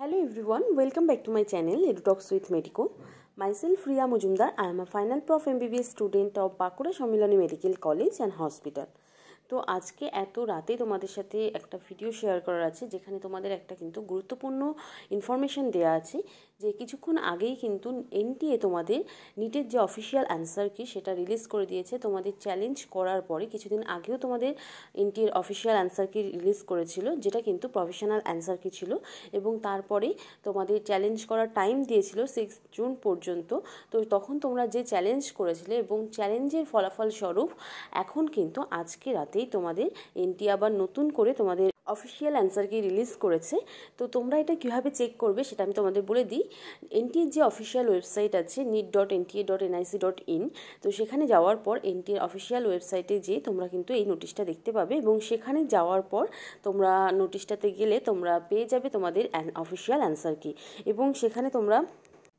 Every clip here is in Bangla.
Hello everyone, welcome back to my channel EduTalks with Medico. Myself Riya Mujumdar, I am a final prof MBBS student of Bakura Shomilani Medical College and Hospital. তো আজকে এত রাতে তোমাদের সাথে একটা ভিডিও শেয়ার করার আছে যেখানে তোমাদের একটা কিন্তু গুরুত্বপূর্ণ ইনফরমেশান দেওয়া আছে যে কিছুক্ষণ আগেই কিন্তু এনটিএ তোমাদের নিটের যে অফিসিয়াল অ্যান্সার কি সেটা রিলিজ করে দিয়েছে তোমাদের চ্যালেঞ্জ করার পরে কিছুদিন আগেও তোমাদের এনটিএর অফিসিয়াল অ্যান্সার কি রিলিজ করেছিল যেটা কিন্তু প্রফেশনাল অ্যান্সার কি ছিল এবং তারপরে তোমাদের চ্যালেঞ্জ করার টাইম দিয়েছিল সিক্স জুন পর্যন্ত তো তখন তোমরা যে চ্যালেঞ্জ করেছিলে এবং চ্যালেঞ্জের ফলাফল স্বরূপ এখন কিন্তু আজকে রাতে রাতেই তোমাদের এনটি আবার নতুন করে তোমাদের অফিসিয়াল অ্যান্সারকে রিলিজ করেছে তো তোমরা এটা কীভাবে চেক করবে সেটা আমি তোমাদের বলে দিই এনটিএর যে অফিসিয়াল ওয়েবসাইট আছে NEET dot NTA dot NIC dot in তো সেখানে যাওয়ার পর এনটিএর অফিসিয়াল ওয়েবসাইটে যেয়ে তোমরা কিন্তু এই নোটিশটা দেখতে পাবে এবং সেখানে যাওয়ার পর তোমরা নোটিশটাতে গেলে তোমরা পেয়ে যাবে তোমাদের অফিসিয়াল অ্যান্সারকে এবং সেখানে তোমরা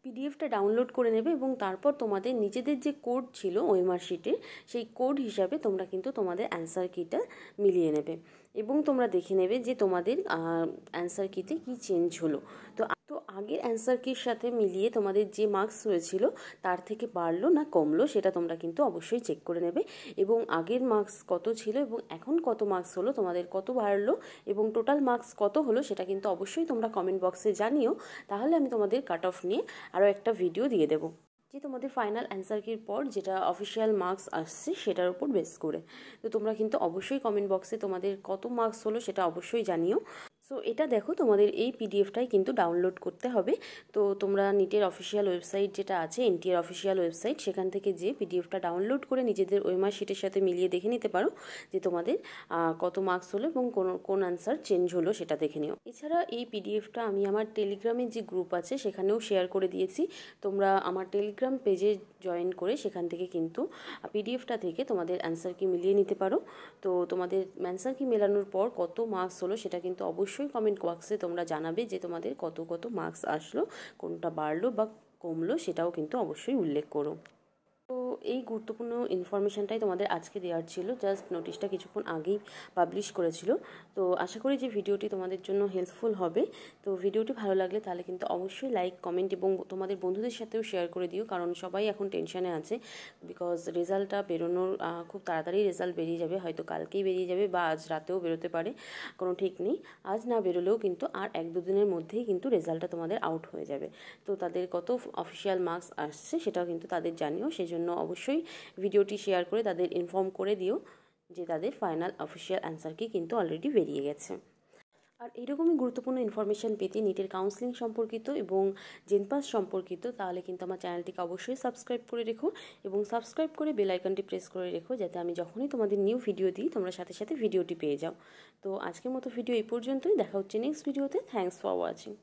পিডিএফটা ডাউনলোড করে নেবে এবং তারপর তোমাদের নিজেদের যে কোড ছিল ওই মার্কশিটে সেই কোড হিসাবে তোমরা কিন্তু তোমাদের অ্যান্সার কিটা মিলিয়ে নেবে এবং তোমরা দেখে নেবে যে তোমাদের অ্যান্সার কিতে কি চেঞ্জ হলো তো তো আগের অ্যান্সার কির সাথে মিলিয়ে তোমাদের যে মার্কস হয়েছিল তার থেকে বাড়লো না কমলো সেটা তোমরা কিন্তু অবশ্যই চেক করে নেবে এবং আগের মার্কস কত ছিল এবং এখন কত মার্কস হলো তোমাদের কত বাড়লো এবং টোটাল মার্কস কত হলো সেটা কিন্তু অবশ্যই তোমরা কমেন্ট বক্সে জানিও তাহলে আমি তোমাদের কাট অফ নিয়ে আরও একটা ভিডিও দিয়ে দেবো যে তোমাদের ফাইনাল অ্যান্সার পর যেটা অফিসিয়াল মার্কস আসছে সেটার উপর বেস করে তো তোমরা কিন্তু অবশ্যই কমেন্ট বক্সে তোমাদের কত মার্কস হলো সেটা অবশ্যই জানিও সো এটা দেখো তোমাদের এই পিডিএফটাই কিন্তু ডাউনলোড করতে হবে তো তোমরা নিটের অফিসিয়াল ওয়েবসাইট যেটা আছে এনটিএর অফিসিয়াল ওয়েবসাইট সেখান থেকে যে পিডিএফটা ডাউনলোড করে নিজেদের ওই মাস শিটের সাথে মিলিয়ে দেখে নিতে পারো যে তোমাদের কত মার্কস হলো এবং কোন কোন আনসার চেঞ্জ হলো সেটা দেখে নিও এছাড়া এই পিডিএফটা আমি আমার টেলিগ্রামের যে গ্রুপ আছে সেখানেও শেয়ার করে দিয়েছি তোমরা আমার টেলিগ্রাম পেজে জয়েন করে সেখান থেকে কিন্তু পিডিএফটা থেকে তোমাদের অ্যান্সার কি মিলিয়ে নিতে পারো তো তোমাদের অ্যান্সার কি মেলানোর পর কত মার্কস হলো সেটা কিন্তু অবশ্যই অবশ্যই কমেন্ট বক্সে তোমরা জানাবে যে তোমাদের কত কত মার্কস আসলো কোনটা বাড়লো বা কমলো সেটাও কিন্তু অবশ্যই উল্লেখ করো এই গুরুত্বপূর্ণ ইনফরমেশানটাই তোমাদের আজকে দেওয়ার ছিল জাস্ট নোটিশটা কিছুক্ষণ আগেই পাবলিশ করেছিল তো আশা করি যে ভিডিওটি তোমাদের জন্য হেল্পফুল হবে তো ভিডিওটি ভালো লাগলে তাহলে কিন্তু অবশ্যই লাইক কমেন্ট এবং তোমাদের বন্ধুদের সাথেও শেয়ার করে দিও কারণ সবাই এখন টেনশানে আছে বিকজ রেজাল্টটা বেরোনোর খুব তাড়াতাড়ি রেজাল্ট বেরিয়ে যাবে হয়তো কালকেই বেরিয়ে যাবে বা আজ রাতেও বেরোতে পারে কোনো ঠিক নেই আজ না বেরোলেও কিন্তু আর এক দুদিনের মধ্যেই কিন্তু রেজাল্টটা তোমাদের আউট হয়ে যাবে তো তাদের কত অফিসিয়াল মার্কস আসছে সেটাও কিন্তু তাদের জানিও সেই জন্য অবশ্যই ভিডিওটি শেয়ার করে তাদের ইনফর্ম করে দিও যে তাদের ফাইনাল অফিসিয়াল অ্যান্সার কি কিন্তু অলরেডি বেরিয়ে গেছে আর এরকমই গুরুত্বপূর্ণ ইনফরমেশান পেতে নিটের কাউন্সিলিং সম্পর্কিত এবং জেনপাস সম্পর্কিত তাহলে কিন্তু আমার চ্যানেলটিকে অবশ্যই সাবস্ক্রাইব করে রেখো এবং সাবস্ক্রাইব করে বেল প্রেস করে রেখো যাতে আমি যখনই তোমাদের নিউ ভিডিও দিই তোমরা সাথে সাথে ভিডিওটি পেয়ে যাও তো আজকের মতো ভিডিও এই পর্যন্তই দেখা হচ্ছে নেক্সট ভিডিওতে থ্যাংকস ফর ওয়াচিং